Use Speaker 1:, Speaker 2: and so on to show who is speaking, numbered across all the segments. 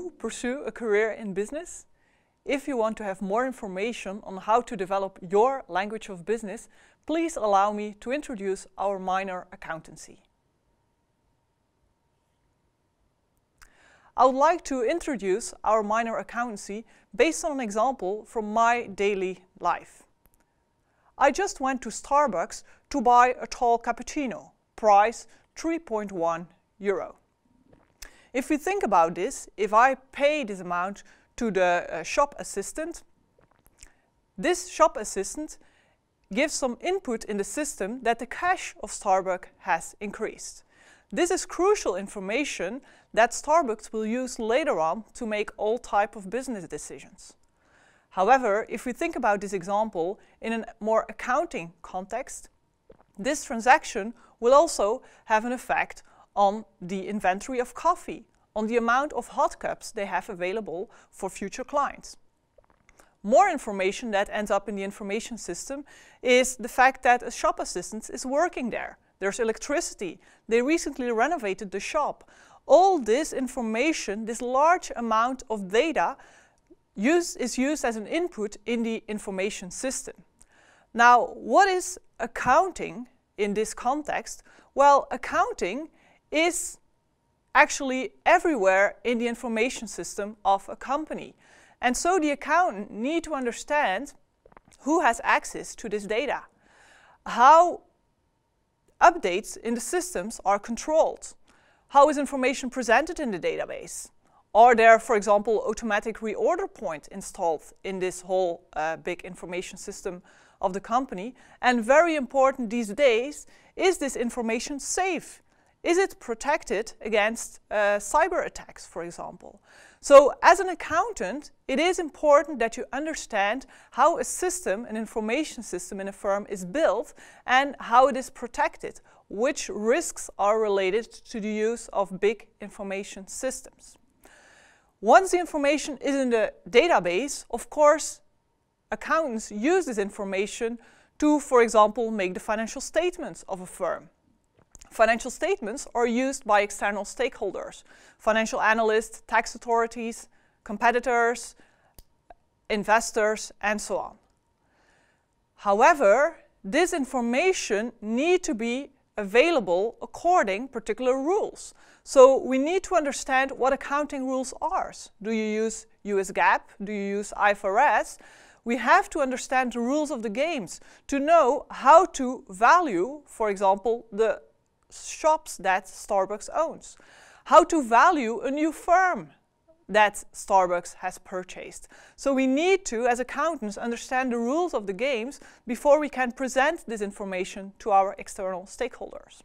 Speaker 1: pursue a career in business, if you want to have more information on how to develop your language of business, please allow me to introduce our minor accountancy. I would like to introduce our minor accountancy based on an example from my daily life. I just went to Starbucks to buy a tall cappuccino, price 3.1 euro. If we think about this, if I pay this amount to the uh, shop assistant, this shop assistant gives some input in the system that the cash of Starbucks has increased. This is crucial information that Starbucks will use later on to make all type of business decisions. However, if we think about this example in a more accounting context, this transaction will also have an effect on the inventory of coffee, on the amount of hot cups they have available for future clients. More information that ends up in the information system is the fact that a shop assistant is working there. There's electricity. They recently renovated the shop. All this information, this large amount of data, use, is used as an input in the information system. Now, what is accounting in this context? Well, accounting is actually everywhere in the information system of a company. And so the accountant need to understand who has access to this data, how updates in the systems are controlled, how is information presented in the database, are there, for example, automatic reorder points installed in this whole uh, big information system of the company? And very important these days, is this information safe? Is it protected against uh, cyber attacks, for example? So as an accountant, it is important that you understand how a system, an information system in a firm is built and how it is protected, which risks are related to the use of big information systems. Once the information is in the database, of course, accountants use this information to, for example, make the financial statements of a firm. Financial statements are used by external stakeholders, financial analysts, tax authorities, competitors, investors, and so on. However, this information need to be available according particular rules. So we need to understand what accounting rules are. Do you use US GAAP? Do you use IFRS? We have to understand the rules of the games to know how to value, for example, the shops that Starbucks owns, how to value a new firm that Starbucks has purchased. So we need to, as accountants, understand the rules of the games before we can present this information to our external stakeholders.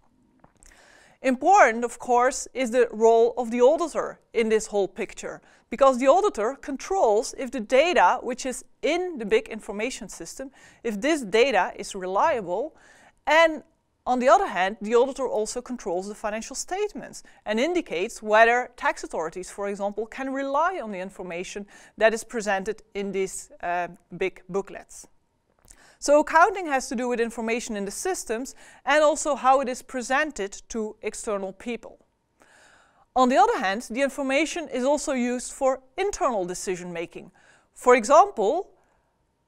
Speaker 1: Important, of course, is the role of the auditor in this whole picture, because the auditor controls if the data which is in the big information system, if this data is reliable, and on the other hand, the auditor also controls the financial statements and indicates whether tax authorities, for example, can rely on the information that is presented in these uh, big booklets. So accounting has to do with information in the systems and also how it is presented to external people. On the other hand, the information is also used for internal decision making. For example,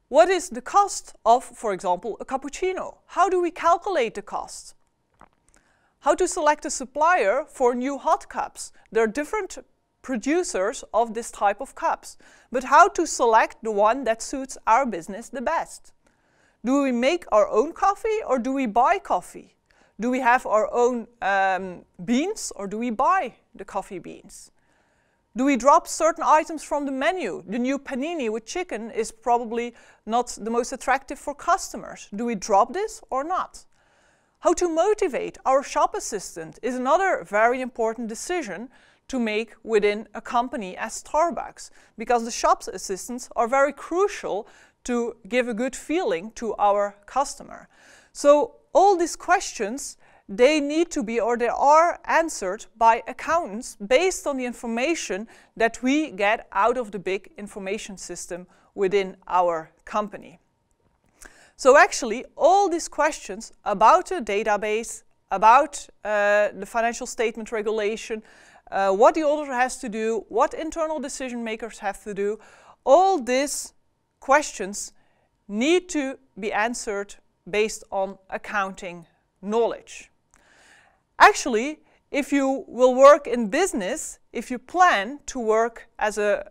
Speaker 1: what is the cost of, for example, a cappuccino? How do we calculate the cost? How to select a supplier for new hot cups? There are different producers of this type of cups, but how to select the one that suits our business the best? Do we make our own coffee or do we buy coffee? Do we have our own um, beans or do we buy the coffee beans? Do we drop certain items from the menu? The new panini with chicken is probably not the most attractive for customers. Do we drop this or not? How to motivate our shop assistant is another very important decision to make within a company as Starbucks, because the shop assistants are very crucial to give a good feeling to our customer. So all these questions they need to be or they are answered by accountants based on the information that we get out of the big information system within our company. So actually, all these questions about a database, about uh, the financial statement regulation, uh, what the auditor has to do, what internal decision makers have to do, all these questions need to be answered based on accounting knowledge. Actually, if you will work in business, if you plan to work as a,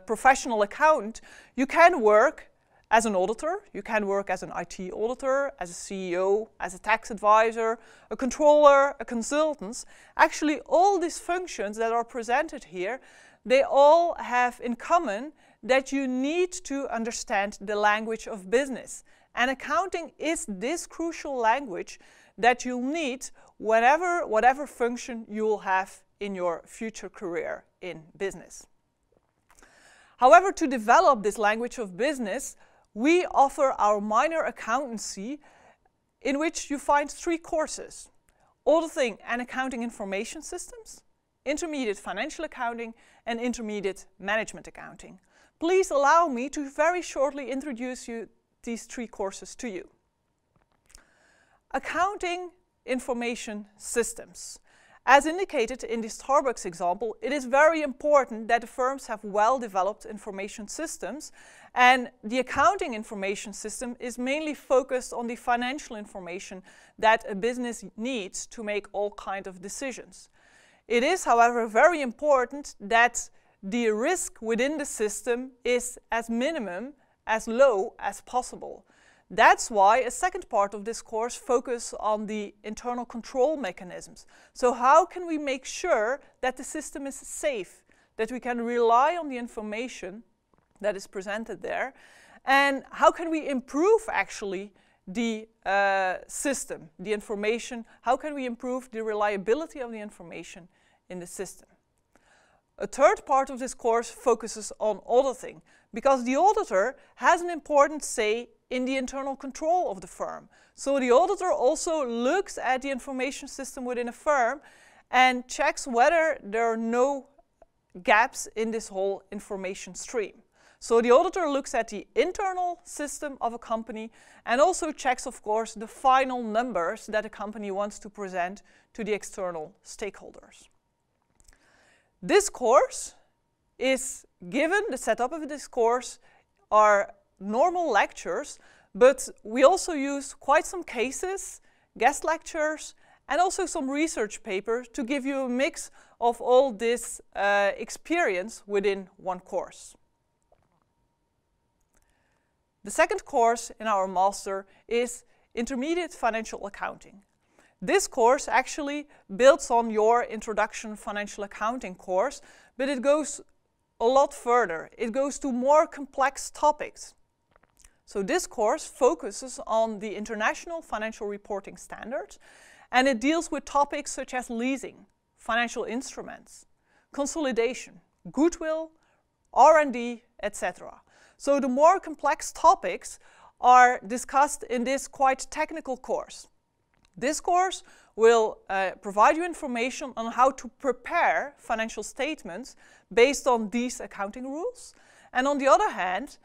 Speaker 1: a professional accountant, you can work as an auditor, you can work as an IT auditor, as a CEO, as a tax advisor, a controller, a consultant. Actually, all these functions that are presented here, they all have in common that you need to understand the language of business. And accounting is this crucial language that you'll need whatever, whatever function you'll have in your future career in business. However, to develop this language of business, we offer our minor accountancy in which you find three courses, auditing and accounting information systems, intermediate financial accounting, and intermediate management accounting. Please allow me to very shortly introduce you these three courses to you. Accounting information systems. As indicated in the Starbucks example, it is very important that the firms have well-developed information systems and the accounting information system is mainly focused on the financial information that a business needs to make all kinds of decisions. It is, however, very important that the risk within the system is as minimum, as low as possible. That's why a second part of this course focuses on the internal control mechanisms. So how can we make sure that the system is safe, that we can rely on the information that is presented there, and how can we improve actually the uh, system, the information, how can we improve the reliability of the information in the system. A third part of this course focuses on auditing, because the auditor has an important say in the internal control of the firm. So the auditor also looks at the information system within a firm and checks whether there are no gaps in this whole information stream. So the auditor looks at the internal system of a company and also checks, of course, the final numbers that a company wants to present to the external stakeholders. This course is given, the setup of this course are normal lectures, but we also use quite some cases, guest lectures, and also some research papers to give you a mix of all this uh, experience within one course. The second course in our master is Intermediate Financial Accounting. This course actually builds on your introduction financial accounting course, but it goes a lot further. It goes to more complex topics. So this course focuses on the International Financial Reporting Standards, and it deals with topics such as leasing, financial instruments, consolidation, goodwill, R&D, etc. So the more complex topics are discussed in this quite technical course. This course will uh, provide you information on how to prepare financial statements based on these accounting rules. And on the other hand,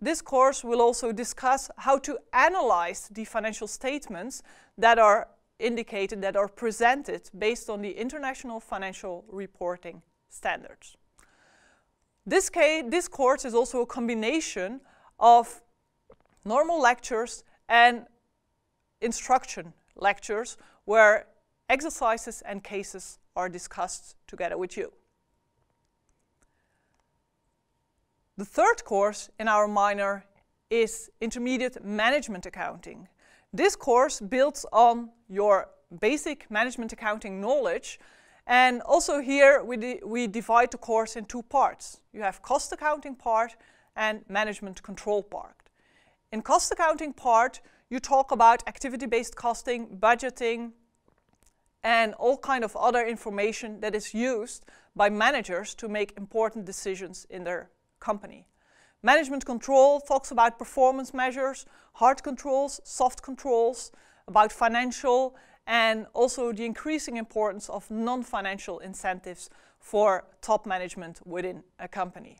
Speaker 1: this course will also discuss how to analyze the financial statements that are indicated, that are presented based on the International Financial Reporting Standards. This, this course is also a combination of normal lectures and instruction lectures where exercises and cases are discussed together with you. The third course in our minor is Intermediate Management Accounting. This course builds on your basic management accounting knowledge and also here we, we divide the course in two parts. You have cost accounting part and management control part. In cost accounting part, you talk about activity-based costing, budgeting, and all kind of other information that is used by managers to make important decisions in their company. Management control talks about performance measures, hard controls, soft controls, about financial and also the increasing importance of non-financial incentives for top management within a company.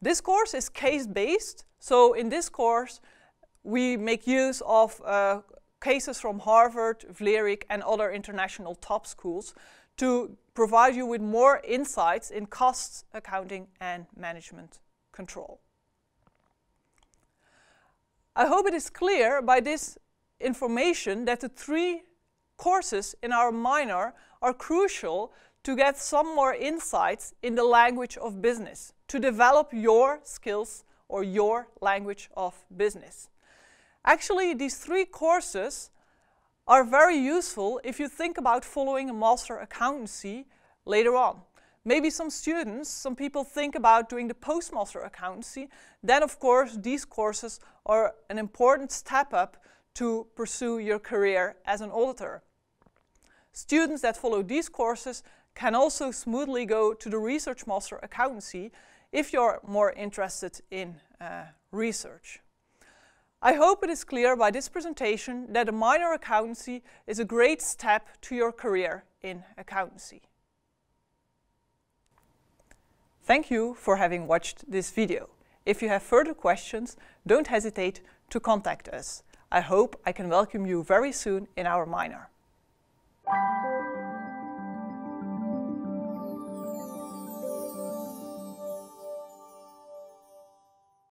Speaker 1: This course is case-based, so in this course we make use of uh, cases from Harvard, Vlerik, and other international top schools to provide you with more insights in costs, accounting, and management control. I hope it is clear by this information that the three courses in our minor are crucial to get some more insights in the language of business, to develop your skills or your language of business. Actually, these three courses are very useful if you think about following a master accountancy later on. Maybe some students, some people think about doing the postmaster accountancy, then of course these courses are an important step up to pursue your career as an auditor. Students that follow these courses can also smoothly go to the research master accountancy if you're more interested in uh, research. I hope it is clear by this presentation that a minor accountancy is a great step to your career in accountancy. Thank you for having watched this video. If you have further questions, don't hesitate to contact us. I hope I can welcome you very soon in our minor.